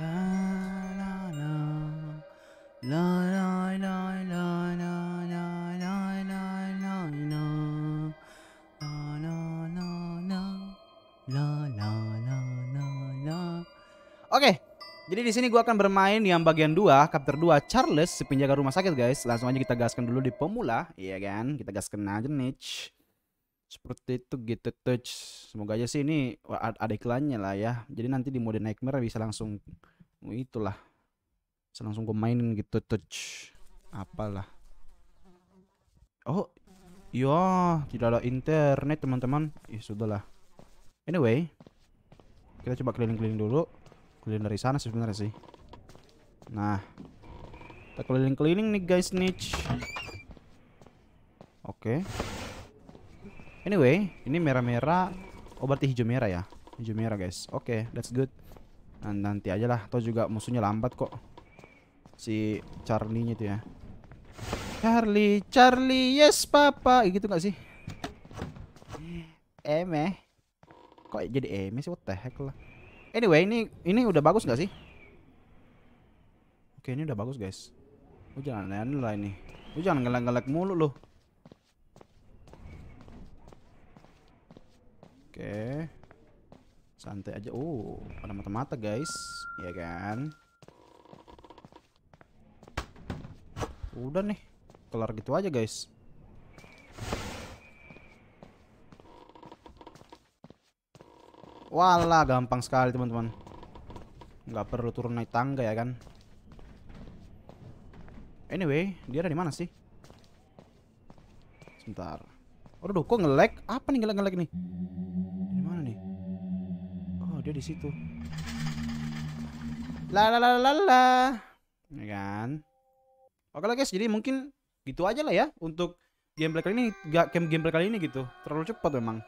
La la Oke, jadi di sini gua akan bermain yang bagian 2, chapter 2 Charles si penjaga rumah sakit guys. Langsung aja kita gaskan dulu di pemula, iya kan? Kita gaskan aja nih seperti itu gitu touch semoga aja sih ini ada iklannya lah ya jadi nanti di mode nightmare bisa langsung itulah bisa langsung gue mainin gitu touch apalah oh iya tidak ada internet teman-teman ya lah anyway kita coba keliling-keliling dulu keliling dari sana sebenarnya sih nah kita keliling-keliling nih guys niche oke okay. Anyway, ini merah-merah. Oh, berarti hijau merah ya. Hijau merah, guys. Oke, okay, that's good. Dan nanti aja lah. Atau juga musuhnya lambat kok. Si Charlie-nya itu ya. Charlie, Charlie, yes, papa. Gitu gak sih? Emeh. Kok jadi emeh sih? What the heck lah. Anyway, ini ini udah bagus gak sih? Oke, okay, ini udah bagus, guys. Lu jangan lain lah ini. Lu jangan ngelak-ngelak mulu loh. Oke. Santai aja. Oh, pada mata-mata, guys. Iya kan? Udah nih. Kelar gitu aja, guys. Walah, gampang sekali, teman-teman. Nggak perlu turun naik tangga ya kan? Anyway, dia ada di mana sih? Sebentar. Aduh, kok nge-lag? Apa nih ngelag-ngelag nih? ada di situ. La Ya kan? Oke lah guys, jadi mungkin gitu aja lah ya untuk gameplay kali ini, game gameplay kali ini gitu. Terlalu cepat memang.